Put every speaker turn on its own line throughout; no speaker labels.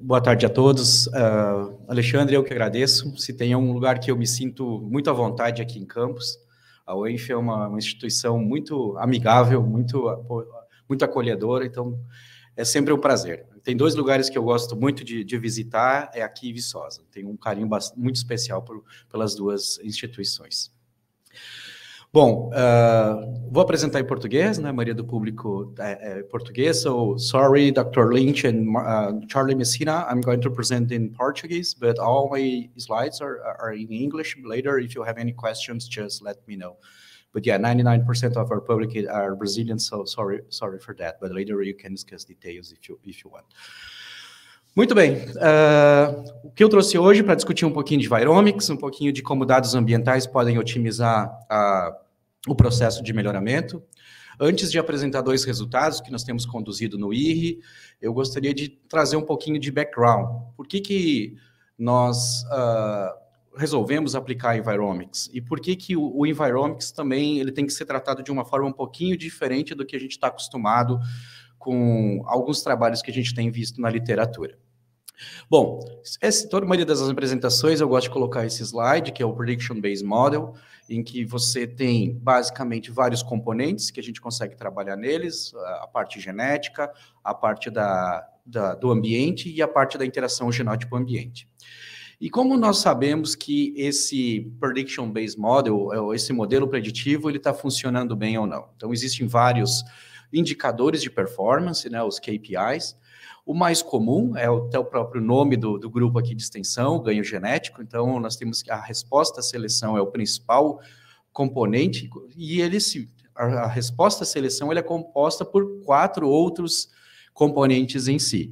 Boa tarde a todos. Uh, Alexandre, eu que agradeço. Se tem um lugar que eu me sinto muito à vontade aqui em Campos, a UENF é uma, uma, instituição muito amigável, muito, ah, muito acolhedora, então é sempre um prazer tem dois lugares que eu gosto muito de, de visitar, é aqui e Viçosa. Tenho um carinho muito especial por, pelas duas instituições. Bom, uh, vou apresentar em português, né? A maioria do público é, é português. So, sorry, Dr. Lynch and uh, Charlie Messina, I'm going to present in Portuguese, but all my slides are, are in English. Later, if you have any questions, just let me know. But yeah, 99% of our public are Brazilian, so sorry, sorry for that. But later you can discuss details if you, if you want. Muito bem. Uh, o que eu trouxe hoje para discutir um pouquinho de Viromics, um pouquinho de como dados ambientais podem otimizar a, o processo de melhoramento. Antes de apresentar dois resultados que nós temos conduzido no IRI, eu gostaria de trazer um pouquinho de background. Por que, que nós uh, resolvemos aplicar Environics e por que, que o, o também ele tem que ser tratado de uma forma um pouquinho diferente do que a gente está acostumado com alguns trabalhos que a gente tem visto na literatura. Bom, essa toda a maioria das apresentações eu gosto de colocar esse slide, que é o Prediction Based Model, em que você tem basicamente vários componentes que a gente consegue trabalhar neles, a parte genética, a parte da, da do ambiente e a parte da interação genótipo-ambiente. ambiente e como nós sabemos que esse prediction based model, é, esse modelo preditivo, ele está funcionando bem ou não? Então existem vários indicadores de performance, né, os KPIs. O mais comum é até o próprio nome do, do grupo aqui de extensão, ganho genético. Então nós temos que a resposta à seleção é o principal componente e ele se a, resposta à seleção é composta por quatro outros componentes em si,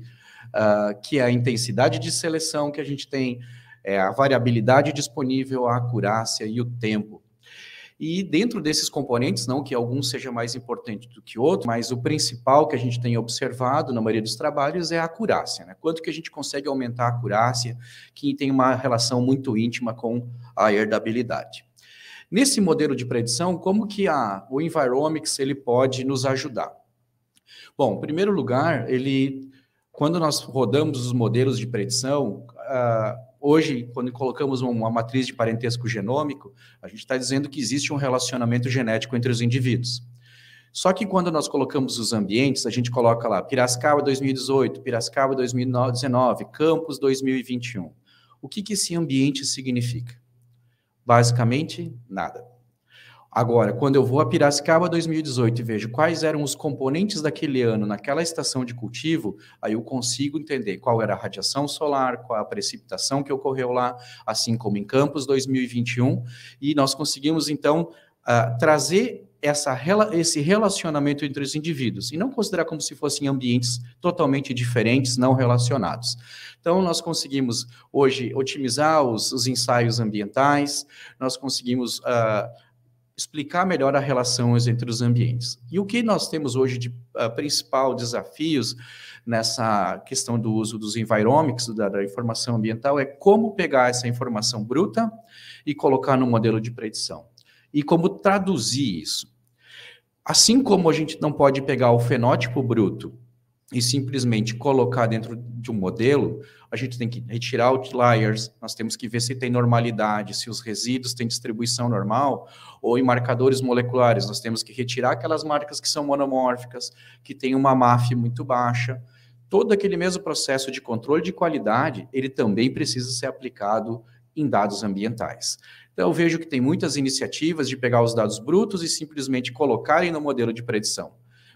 uh, que é a intensidade de seleção que a gente tem, é, a variabilidade disponível, a acurácia e o tempo. E dentro desses componentes, não que algum seja mais importante do que outro, mas o principal que a gente tem observado na maioria dos trabalhos é a acurácia. Né? Quanto que a gente consegue aumentar a acurácia, que tem uma relação muito íntima com a herdabilidade. Nesse modelo de predição, como que a, o Environics ele pode nos ajudar? Bom, em primeiro lugar, ele, quando nós rodamos os modelos de predição, uh, Hoje, quando colocamos uma matriz de parentesco genômico, a gente está dizendo que existe um relacionamento genético entre os indivíduos. Só que quando nós colocamos os ambientes, a gente coloca lá Piracicaba 2018, Piracicaba 2019, Campos 2021. O que, que esse ambiente significa? Basicamente, nada. Agora, quando eu vou a Piracicaba 2018 e vejo quais eram os componentes daquele ano naquela estação de cultivo, aí eu consigo entender qual era a radiação solar, qual a precipitação que ocorreu lá, assim como em Campos 2021, e nós conseguimos então uh, trazer essa, esse relacionamento entre os indivíduos e não considerar como se fossem ambientes totalmente diferentes, não relacionados. Então, nós conseguimos hoje otimizar os, os ensaios ambientais, nós conseguimos uh, explicar melhor as relações entre os ambientes. E o que nós temos hoje de uh, principal desafios nessa questão do uso dos enviromics, da, da, informação ambiental, é como pegar essa informação bruta e colocar no modelo de predição. E como traduzir isso. Assim como a gente não pode pegar o fenótipo bruto e simplesmente colocar dentro de um modelo, a gente tem que retirar outliers, nós temos que ver se tem normalidade, se os resíduos têm distribuição normal, ou em marcadores moleculares, nós temos que retirar aquelas marcas que são monomórficas, que têm uma MAF muito baixa. Todo aquele mesmo processo de controle de qualidade, ele também precisa ser aplicado em dados ambientais. Então, eu vejo que tem muitas iniciativas de pegar os dados brutos e simplesmente colocarem no modelo de predição.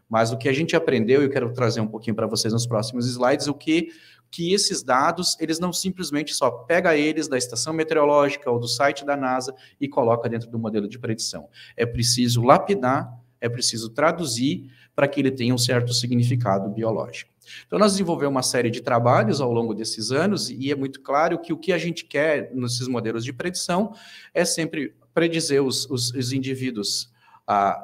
Mas o que a gente aprendeu, e eu quero trazer um pouquinho para vocês nos próximos slides, o que que esses dados, eles não simplesmente só pega eles da estação meteorológica ou do site da NASA e coloca dentro do modelo de predição. É preciso lapidar, é preciso traduzir para que ele tenha um certo significado biológico. Então, nós desenvolvemos uma série de trabalhos ao longo desses anos e é muito claro que o que a gente quer nesses modelos de predição é sempre predizer os, os, os indivíduos. Ah,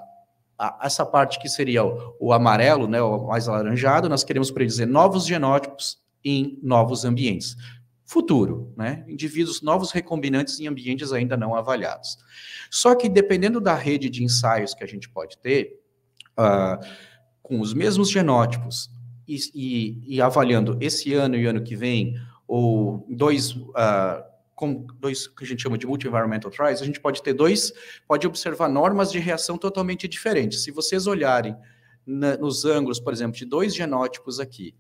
essa parte que seria o, o amarelo, né, o mais alaranjado, nós queremos predizer novos genótipos em novos ambientes. Futuro, né? Indivíduos novos recombinantes em ambientes ainda não avaliados. Só que dependendo da rede de ensaios que a gente pode ter, uh, com os mesmos genótipos e, e, e, avaliando esse ano e ano que vem, ou dois. Uh, com dois que a gente chama de multi-environmental trials, a gente pode ter dois, pode observar normas de reação totalmente diferentes. Se vocês olharem na, nos ângulos, por exemplo, de dois genótipos aqui,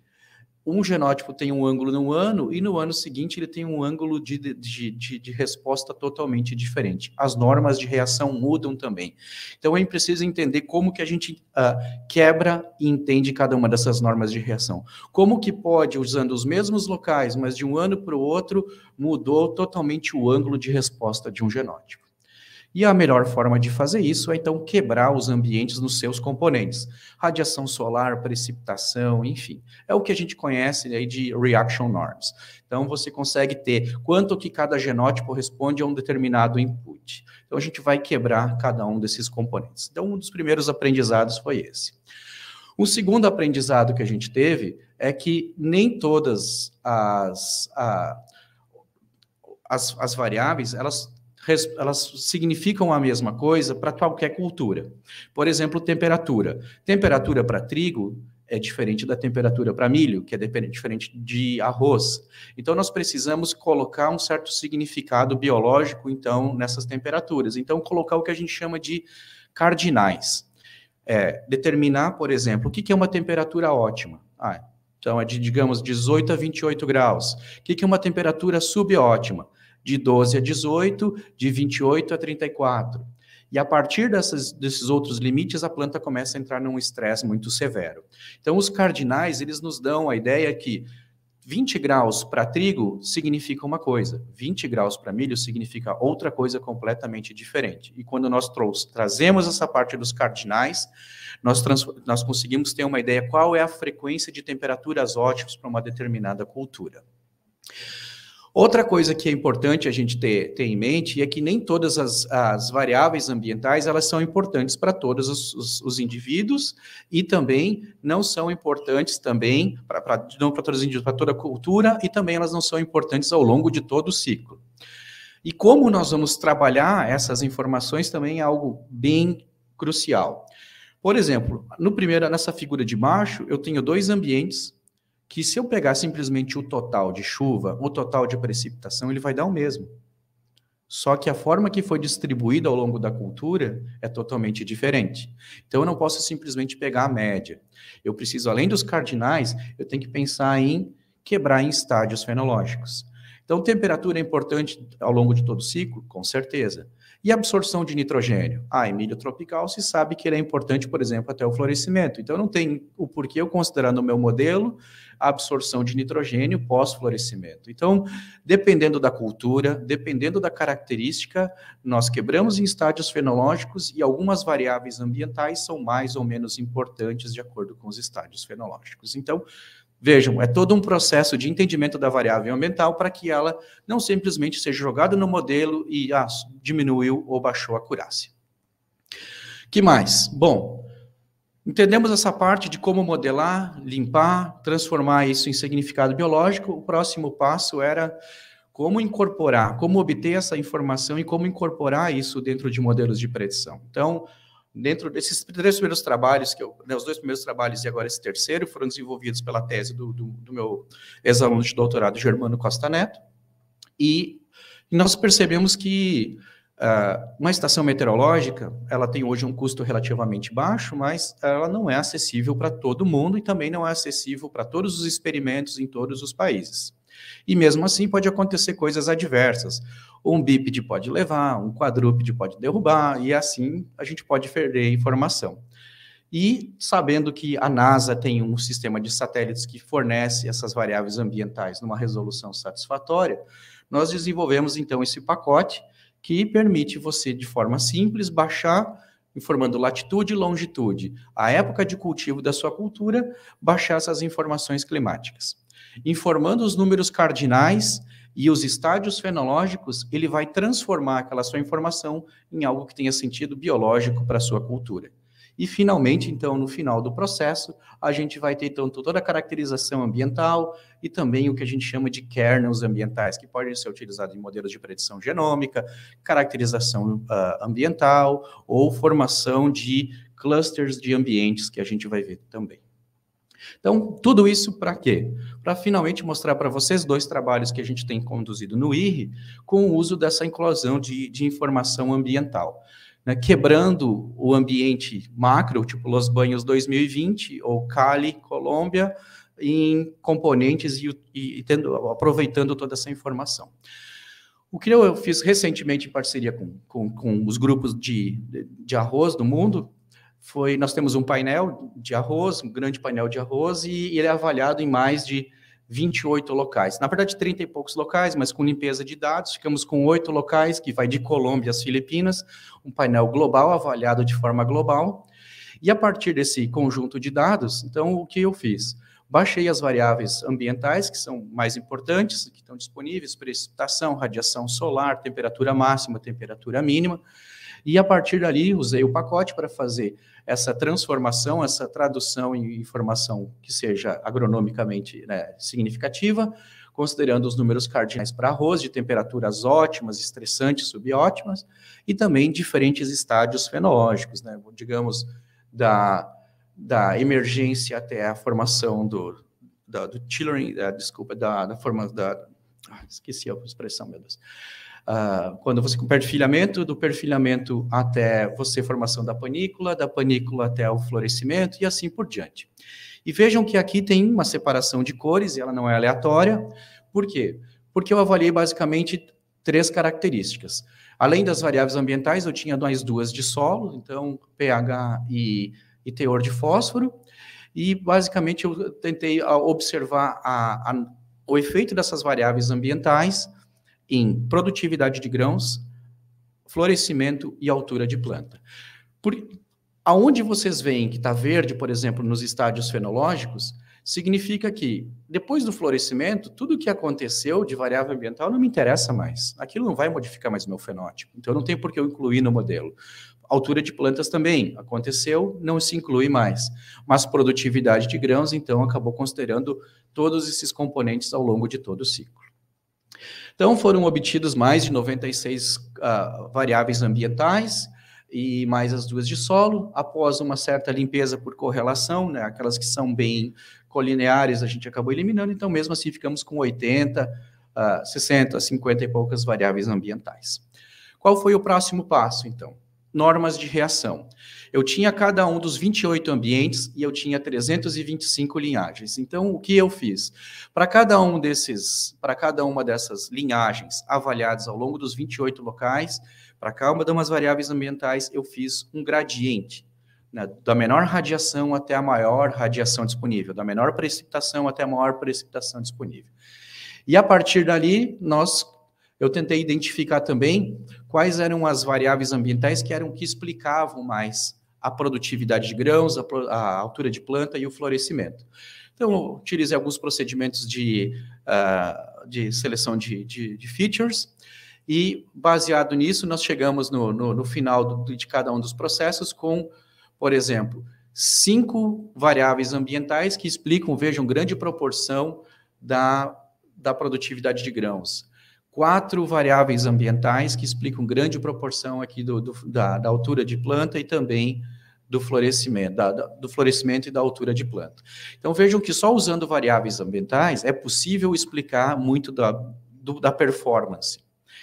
um genótipo tem um ângulo num ano e no ano seguinte ele tem um ângulo de, de, de, de, resposta totalmente diferente. As normas de reação mudam também. Então a gente precisa entender como que a gente uh, quebra e entende cada uma dessas normas de reação. Como que pode, usando os mesmos locais, mas de um ano para o outro, mudou totalmente o ângulo de resposta de um genótipo. E a melhor forma de fazer isso é então quebrar os ambientes nos seus componentes. Radiação solar, precipitação, enfim. É o que a gente conhece aí né, de reaction norms. Então você consegue ter quanto que cada genótipo responde a um determinado input. Então a gente vai quebrar cada um desses componentes. Então um dos primeiros aprendizados foi esse. O segundo aprendizado que a gente teve é que nem todas as, a, as, as variáveis elas elas significam a mesma coisa para qualquer cultura. Por exemplo, temperatura. Temperatura para trigo é diferente da temperatura para milho, que é diferente de arroz. Então, nós precisamos colocar um certo significado biológico, então, nessas temperaturas. Então, colocar o que a gente chama de cardinais. É, determinar, por exemplo, o que é uma temperatura ótima. Ah, então, é de, digamos, 18 a 28 graus. O que é uma temperatura subótima? de 12 a 18, de 28 a 34. E a partir dessas, desses outros limites, a planta começa a entrar num estresse muito severo. Então, os cardinais, eles nos dão a ideia que 20 graus para trigo significa uma coisa, 20 graus para milho significa outra coisa completamente diferente. E quando nós trazemos essa parte dos cardinais, nós, nós conseguimos ter uma ideia qual é a frequência de temperaturas ótimas para uma determinada cultura. Outra coisa que é importante a gente ter, ter em mente é que nem todas as, as variáveis ambientais elas são importantes para todos os, os, os, indivíduos e também não são importantes também para para todos os indivíduos, para toda a cultura e também elas não são importantes ao longo de todo o ciclo. E como nós vamos trabalhar essas informações também é algo bem crucial. Por exemplo, no primeiro nessa figura de macho eu tenho dois ambientes que se eu pegar simplesmente o total de chuva, o total de precipitação, ele vai dar o mesmo. Só que a forma que foi distribuída ao longo da cultura é totalmente diferente. Então eu não posso simplesmente pegar a média. Eu preciso, além dos cardinais, eu tenho que pensar em quebrar em estádios fenológicos. Então, temperatura é importante ao longo de todo o ciclo? Com certeza. E absorção de nitrogênio? Ah, em milho tropical se sabe que ele é importante, por exemplo, até o florescimento. Então, não tem o porquê eu considerar no meu modelo a absorção de nitrogênio pós-florescimento. Então, dependendo da cultura, dependendo da característica, nós quebramos em estádios fenológicos e algumas variáveis ambientais são mais ou menos importantes de acordo com os estádios fenológicos. Então, Vejam, é todo um processo de entendimento da variável ambiental para que ela não simplesmente seja jogada no modelo e ah, diminuiu ou baixou a acurácia. Que mais? Bom, entendemos essa parte de como modelar, limpar, transformar isso em significado biológico. O próximo passo era como incorporar, como obter essa informação e como incorporar isso dentro de modelos de predição. Então, dentro desses três primeiros trabalhos, que eu, né, os dois primeiros trabalhos e agora esse terceiro, foram desenvolvidos pela tese do, do, do meu ex-aluno de doutorado, Germano Costa Neto, e nós percebemos que uh, uma estação meteorológica, ela tem hoje um custo relativamente baixo, mas ela não é acessível para todo mundo e também não é acessível para todos os experimentos em todos os países. E mesmo assim pode acontecer coisas adversas. Um bípede pode levar, um quadrúpede pode derrubar, e assim a gente pode perder informação. E sabendo que a NASA tem um sistema de satélites que fornece essas variáveis ambientais numa resolução satisfatória, nós desenvolvemos então esse pacote que permite você, de forma simples, baixar, informando latitude e longitude, a época de cultivo da sua cultura, baixar essas informações climáticas. Informando os números cardinais e os estádios fenológicos, ele vai transformar aquela sua informação em algo que tenha sentido biológico para a sua cultura. E finalmente, então, no final do processo, a gente vai ter então toda a caracterização ambiental e também o que a gente chama de kernels ambientais, que podem ser utilizados em modelos de predição genômica, caracterização uh, ambiental ou formação de clusters de ambientes que a gente vai ver também. Então, tudo isso para quê? Para finalmente mostrar para vocês dois trabalhos que a gente tem conduzido no IRRI com o uso dessa inclusão de, de informação ambiental. Né, quebrando o ambiente macro, tipo Los Banhos 2020 ou Cali, Colômbia, em componentes e, e tendo, aproveitando toda essa informação. O que eu fiz recentemente em parceria com, com, com os grupos de, de arroz do mundo foi nós temos um painel de arroz, um grande painel de arroz, e ele é avaliado em mais de 28 locais. Na verdade, 30 e poucos locais, mas com limpeza de dados, ficamos com oito locais, que vai de Colômbia às Filipinas, um painel global avaliado de forma global. E a partir desse conjunto de dados, então o que eu fiz? Baixei as variáveis ambientais, que são mais importantes, que estão disponíveis, precipitação, radiação solar, temperatura máxima, temperatura mínima, e a partir dali usei o pacote para fazer essa transformação, essa tradução em informação que seja agronomicamente né, significativa, considerando os números cardinais para arroz, de temperaturas ótimas, estressantes, subótimas, e também diferentes estádios fenológicos, né? digamos, da, da emergência até a formação do, da, do tillering, da, eh, desculpa, da, da forma da... Ah, esqueci a expressão, meu Deus Uh, quando você com perfilhamento, do perfilhamento até você formação da panícula, da panícula até o florescimento e assim por diante. E vejam que aqui tem uma separação de cores, e ela não é aleatória. Por quê? Porque eu avaliei basicamente três características. Além das variáveis ambientais, eu tinha mais duas de solo, então pH e, e teor de fósforo. E basicamente eu tentei observar a, a, o efeito dessas variáveis ambientais em produtividade de grãos, florescimento e altura de planta. Por, aonde vocês veem que está verde, por exemplo, nos estádios fenológicos, significa que depois do florescimento, tudo o que aconteceu de variável ambiental não me interessa mais. Aquilo não vai modificar mais o meu fenótipo. Então não tem por que eu incluir no modelo. Altura de plantas também aconteceu, não se inclui mais. Mas produtividade de grãos, então, acabou considerando todos esses componentes ao longo de todo o ciclo. Então, foram obtidos mais de 96 uh, ah, variáveis ambientais e mais as duas de solo, após uma certa limpeza por correlação, né, aquelas que são bem colineares a gente acabou eliminando, então mesmo assim ficamos com 80, uh, 60, 50 e poucas variáveis ambientais. Qual foi o próximo passo, então? normas de reação. Eu tinha cada um dos 28 ambientes e eu tinha 325 linhagens. Então, o que eu fiz? Para cada um desses, para cada uma dessas linhagens avaliadas ao longo dos 28 locais, para cada uma das variáveis ambientais, eu fiz um gradiente. Né, da menor radiação até a maior radiação disponível, da menor precipitação até a maior precipitação disponível. E a partir dali, nós eu tentei identificar também quais eram as variáveis ambientais que eram que explicavam mais a produtividade de grãos, a, a altura de planta e o florescimento. Então, utilizei alguns procedimentos de, uh, de seleção de, de, de, features e, baseado nisso, nós chegamos no, no, no final do, de cada um dos processos com, por exemplo, cinco variáveis ambientais que explicam, vejam, grande proporção da, da produtividade de grãos quatro variáveis ambientais que explicam grande proporção aqui do, do da, da, altura de planta e também do florescimento, da, do florescimento e da altura de planta. Então vejam que só usando variáveis ambientais é possível explicar muito da, do, da performance.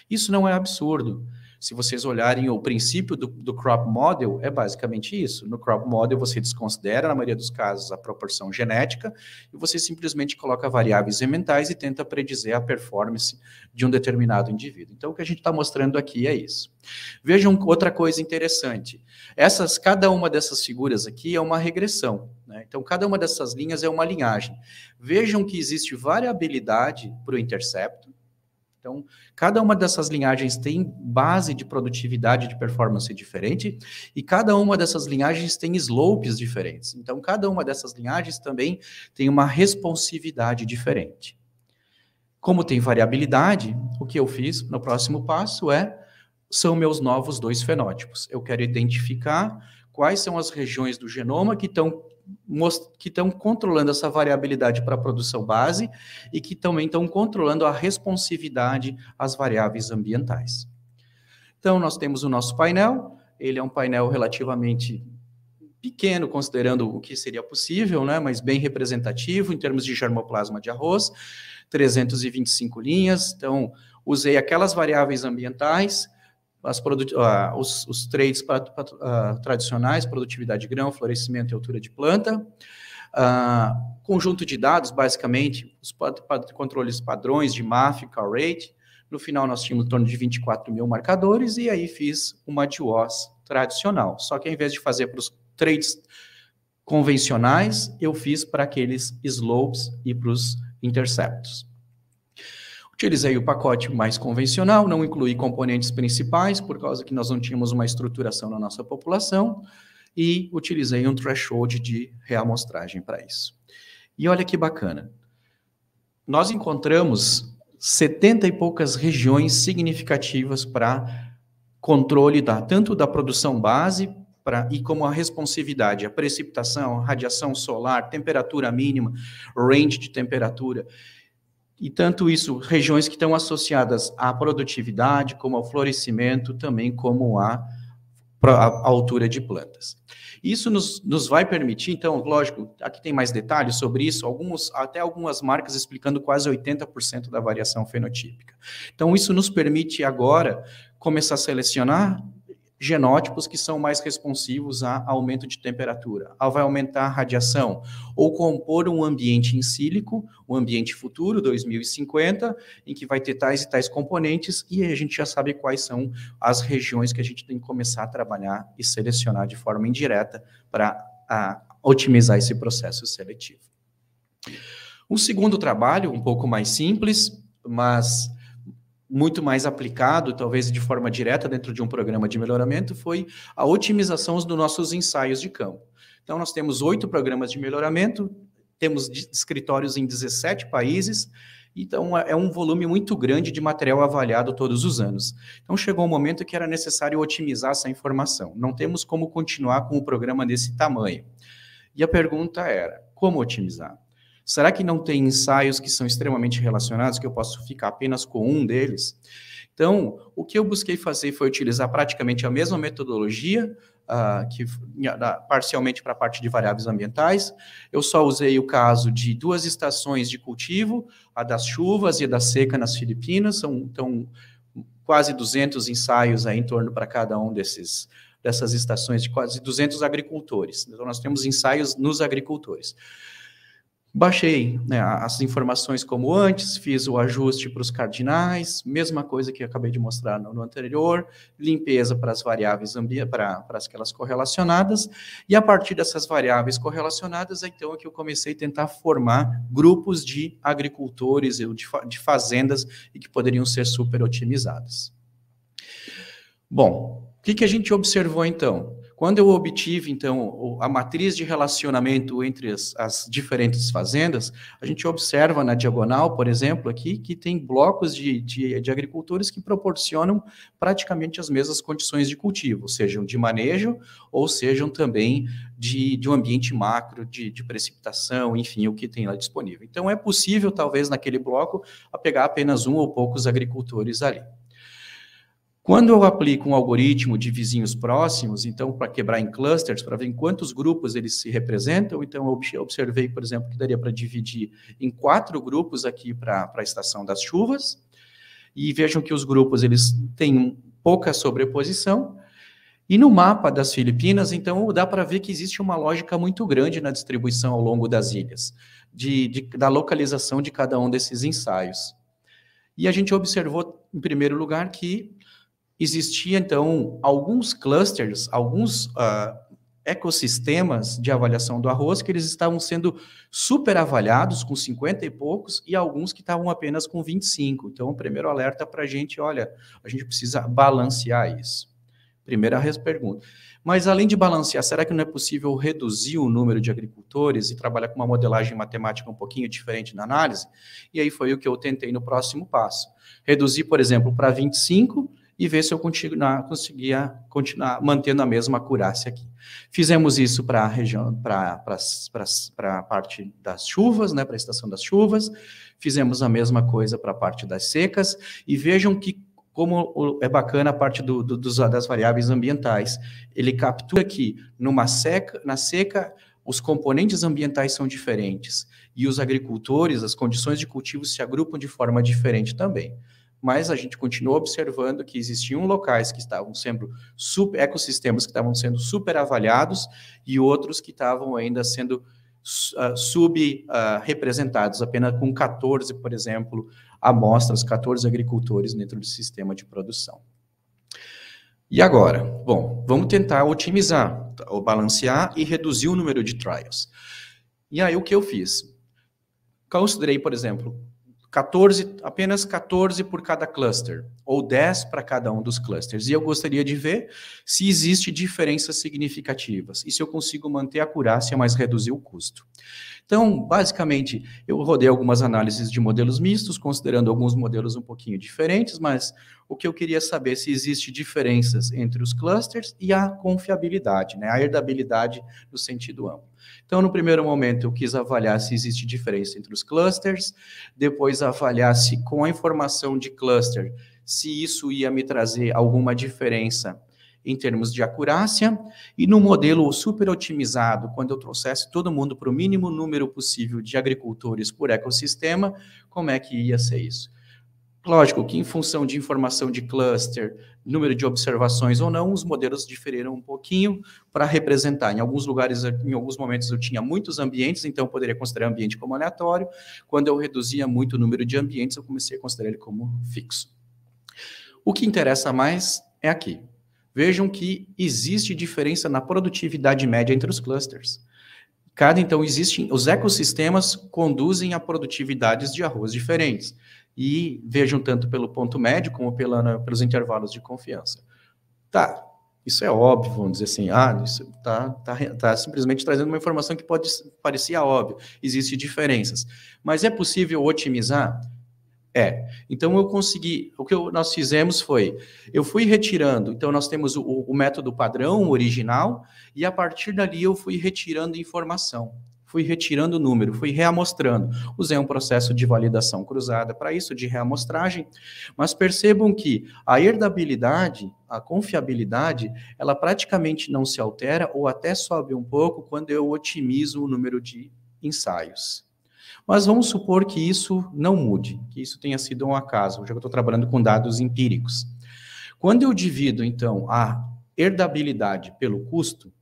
Isso não é absurdo. Se vocês olharem o princípio do, do crop model, é basicamente isso. No crop model, você desconsidera, na maioria dos casos, a proporção genética e você simplesmente coloca variáveis mentais e tenta predizer a performance de um determinado indivíduo. Então, o que a gente está mostrando aqui é isso. Vejam outra coisa interessante. Essas, cada uma dessas figuras aqui é uma regressão. Né? Então, cada uma dessas linhas é uma linhagem. Vejam que existe variabilidade para o intercepto, então, cada uma dessas linhagens tem base de produtividade de performance diferente e cada uma dessas linhagens tem slopes diferentes. Então, cada uma dessas linhagens também tem uma responsividade diferente. Como tem variabilidade, o que eu fiz no próximo passo é são meus novos dois fenótipos. Eu quero identificar quais são as regiões do genoma que estão que estão controlando essa variabilidade para a produção base e que também estão controlando a responsividade às variáveis ambientais. Então, nós temos o nosso painel, ele é um painel relativamente pequeno, considerando o que seria possível, né, mas bem representativo em termos de germoplasma de arroz, 325 linhas, então usei aquelas variáveis ambientais, as ah, os, os trades pra, pra, ah, tradicionais, produtividade de grão, florescimento e altura de planta. Ah, conjunto de dados, basicamente, os controles padrões de MAF, call rate. No final, nós tínhamos em torno de 24 mil marcadores e aí fiz uma DWOS tradicional. Só que em vez de fazer para os trades convencionais, eu fiz para aqueles slopes e para os interceptos. Utilizei o pacote mais convencional, não incluí componentes principais, por causa que nós não tínhamos uma estruturação na nossa população, e utilizei um threshold de reamostragem para isso. E olha que bacana. Nós encontramos 70 e poucas regiões significativas para controle da, tanto da produção base pra, e como a responsividade, a precipitação, a radiação solar, temperatura mínima, range de temperatura. E tanto isso, regiões que estão associadas à produtividade, como ao florescimento, também como à, altura de plantas. Isso nos, nos, vai permitir, então, lógico, aqui tem mais detalhes sobre isso, alguns, até algumas marcas explicando quase 80% da variação fenotípica. Então, isso nos permite agora começar a selecionar genótipos que são mais responsivos a aumento de temperatura, a vai aumentar a radiação, ou compor um ambiente em sílico, um ambiente futuro, 2050, em que vai ter tais e tais componentes, e a gente já sabe quais são as regiões que a gente tem que começar a trabalhar e selecionar de forma indireta para otimizar esse processo seletivo. Um segundo trabalho, um pouco mais simples, mas muito mais aplicado, talvez de forma direta dentro de um programa de melhoramento, foi a otimização dos nossos ensaios de campo. Então, nós temos oito programas de melhoramento, temos escritórios em 17 países, então é, é um volume muito grande de material avaliado todos os anos. Então chegou um momento que era necessário otimizar essa informação. Não temos como continuar com o um programa desse tamanho. E a pergunta era: como otimizar? Será que não tem ensaios que são extremamente relacionados, que eu posso ficar apenas com um deles? Então, o que eu busquei fazer foi utilizar praticamente a mesma metodologia, Uh, que parcialmente para a parte de variáveis ambientais. Eu só usei o caso de duas estações de cultivo, a das chuvas e a da seca nas Filipinas, são então, quase 200 ensaios aí em torno para cada um desses dessas estações de quase 200 agricultores. Então nós temos ensaios nos agricultores baixei né, as informações como antes, fiz o ajuste para os cardinais, mesma coisa que acabei de mostrar no, no anterior, limpeza para as variáveis para aquelas correlacionadas, e a partir dessas variáveis correlacionadas, é então, é que eu comecei a tentar formar grupos de agricultores, de, de fazendas, e que poderiam ser super otimizadas. Bom, o que, que a gente observou, então? Quando eu obtive, então, a matriz de relacionamento entre as, as, diferentes fazendas, a gente observa na diagonal, por exemplo, aqui, que tem blocos de, de, de agricultores que proporcionam praticamente as mesmas condições de cultivo, sejam de manejo ou sejam também de, de um ambiente macro, de, de precipitação, enfim, o que tem lá disponível. Então, é possível, talvez, naquele bloco, a pegar apenas um ou poucos agricultores ali. Quando eu aplico um algoritmo de vizinhos próximos, então para quebrar em clusters, para ver em quantos grupos eles se representam, então eu observei, por exemplo, que daria para dividir em quatro grupos aqui para a estação das chuvas, e vejam que os grupos eles têm pouca sobreposição, e no mapa das Filipinas, então, dá para ver que existe uma lógica muito grande na distribuição ao longo das ilhas, de, de, da localização de cada um desses ensaios. E a gente observou, em primeiro lugar, que existia então alguns clusters, alguns uh, ecossistemas de avaliação do arroz que eles estavam sendo superavaliados com 50 e poucos e alguns que estavam apenas com 25. Então, o primeiro alerta para a gente, olha, a gente precisa balancear isso. Primeira pergunta. Mas além de balancear, será que não é possível reduzir o número de agricultores e trabalhar com uma modelagem matemática um pouquinho diferente na análise? E aí foi o que eu tentei no próximo passo. Reduzir, por exemplo, para 25 e ver se eu continuar, conseguia continuar mantendo a mesma acurácia aqui. Fizemos isso para a região, para a parte das chuvas, né, para a estação das chuvas, fizemos a mesma coisa para a parte das secas, e vejam que como é bacana a parte do, do, dos, das variáveis ambientais. Ele captura que numa seca, na seca, os componentes ambientais são diferentes e os agricultores, as condições de cultivo se agrupam de forma diferente também mas a gente continuou observando que existiam locais que estavam sendo super, ecossistemas que estavam sendo avaliados e outros que estavam ainda sendo uh, ah, subrepresentados, ah, uh, apenas com 14, por exemplo, amostras, 14 agricultores dentro do sistema de produção. E agora? Bom, vamos tentar otimizar, ou balancear e reduzir o número de trials. E aí o que eu fiz? Considerei, por exemplo, 14, apenas 14 por cada cluster, ou 10 para cada um dos clusters. E eu gostaria de ver se existe diferenças significativas e se eu consigo manter a curácia, mas reduzir o custo. Então, basicamente, eu rodei algumas análises de modelos mistos, considerando alguns modelos um pouquinho diferentes, mas o que eu queria saber é se existe diferenças entre os clusters e a confiabilidade, né, a herdabilidade no sentido amplo. Então, no primeiro momento, eu quis avaliar se existe diferença entre os clusters, depois avaliar se com a informação de cluster, se isso ia me trazer alguma diferença em termos de acurácia, e no modelo super otimizado, quando eu trouxesse todo mundo para o mínimo número possível de agricultores por ecossistema, como é que ia ser isso? Lógico que, em função de informação de cluster, número de observações ou não, os modelos diferiram um pouquinho para representar. Em alguns lugares, em alguns momentos, eu tinha muitos ambientes, então eu poderia considerar ambiente como aleatório. Quando eu reduzia muito o número de ambientes, eu comecei a considerar ele como fixo. O que interessa mais é aqui. Vejam que existe diferença na produtividade média entre os clusters. Cada então existem os ecossistemas conduzem a produtividades de arroz diferentes e vejam tanto pelo ponto médio como pela, pelos intervalos de confiança. Tá, isso é óbvio, vamos dizer assim, ah, isso tá tá, tá simplesmente trazendo uma informação que pode parecer óbvia, existem diferenças. Mas é possível otimizar? É. Então eu consegui. O que eu, nós fizemos foi, eu fui retirando. Então nós temos o, o, método padrão original e a partir dali eu fui retirando informação, fui retirando o número, fui reamostrando. Usei um processo de validação cruzada para isso, de reamostragem. Mas percebam que a herdabilidade, a confiabilidade, ela praticamente não se altera ou até sobe um pouco quando eu otimizo o número de ensaios. Mas vamos supor que isso não mude, que isso tenha sido um acaso, já que eu estou trabalhando com dados empíricos. Quando eu divido, então, a herdabilidade pelo custo,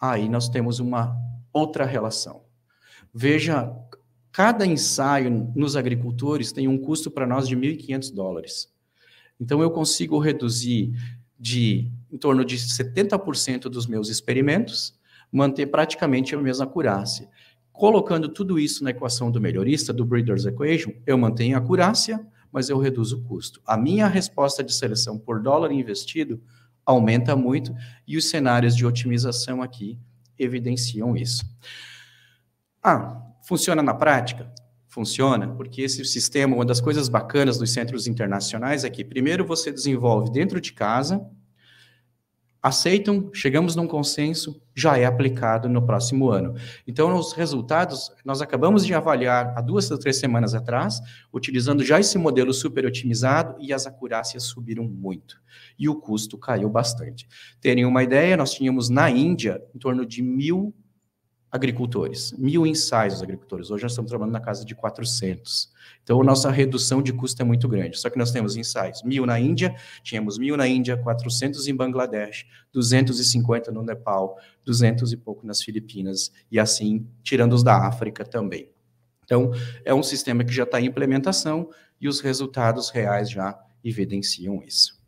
aí nós temos uma outra relação. Veja, cada ensaio nos agricultores tem um custo para nós de 1.500 dólares. Então, eu consigo reduzir de em torno de 70% dos meus experimentos, manter praticamente a mesma acurácia. Colocando tudo isso na equação do melhorista, do Breeders Equation, eu mantenho a curácia, mas eu reduzo o custo. A minha resposta de seleção por dólar investido aumenta muito e os cenários de otimização aqui evidenciam isso. Ah, funciona na prática? Funciona, porque esse sistema, uma das coisas bacanas dos centros internacionais é que primeiro você desenvolve dentro de casa, aceitam, chegamos num consenso, já é aplicado no próximo ano. Então, os resultados, nós acabamos de avaliar há duas ou três semanas atrás, utilizando já esse modelo super otimizado e as acurácias subiram muito. E o custo caiu bastante. Terem uma ideia, nós tínhamos na Índia em torno de mil agricultores, mil ensaios dos agricultores. Hoje nós estamos trabalhando na casa de 400. Então, a nossa redução de custo é muito grande. Só que nós temos ensaios, mil na Índia, tínhamos mil na Índia, 400 em Bangladesh, 250 no Nepal, 200 e pouco nas Filipinas, e assim, tirando os da África também. Então, é um sistema que já está em implementação e os resultados reais já evidenciam isso.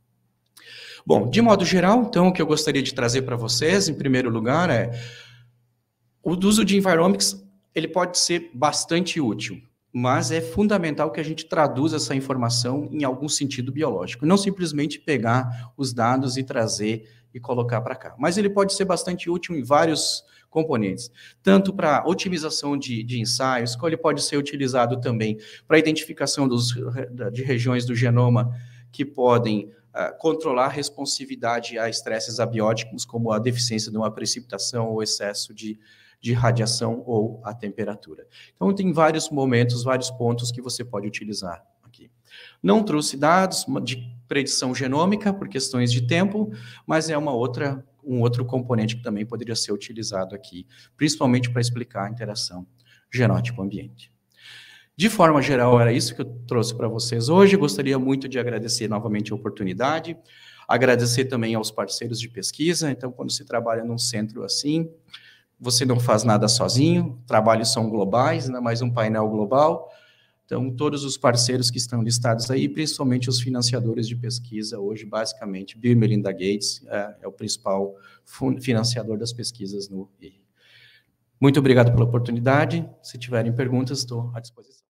Bom, de modo geral, então, o que eu gostaria de trazer para vocês, em primeiro lugar, é o uso de enviromics ele pode ser bastante útil, mas é fundamental que a gente traduza essa informação em algum sentido biológico, não simplesmente pegar os dados e trazer e colocar para cá. Mas ele pode ser bastante útil em vários componentes, tanto para otimização de, de, ensaios, como ele pode ser utilizado também para identificação dos, de regiões do genoma que podem uh, controlar a responsividade a estresses abióticos, como a deficiência de uma precipitação ou excesso de de radiação ou a temperatura. Então, tem vários momentos, vários pontos que você pode utilizar aqui. Não trouxe dados de predição genômica por questões de tempo, mas é uma outra um outro componente que também poderia ser utilizado aqui, principalmente para explicar a interação genótipo-ambiente. De forma geral, era isso que eu trouxe para vocês hoje. Gostaria muito de agradecer novamente a oportunidade, agradecer também aos parceiros de pesquisa. Então, quando se trabalha num centro assim, você não faz nada sozinho, trabalhos são globais, ainda né, mais um painel global. Então, todos os parceiros que estão listados aí, principalmente os financiadores de pesquisa, hoje, basicamente, Bill e Melinda Gates é, é o principal financiador das pesquisas no IRI. Muito obrigado pela oportunidade. Se tiverem perguntas, estou à disposição.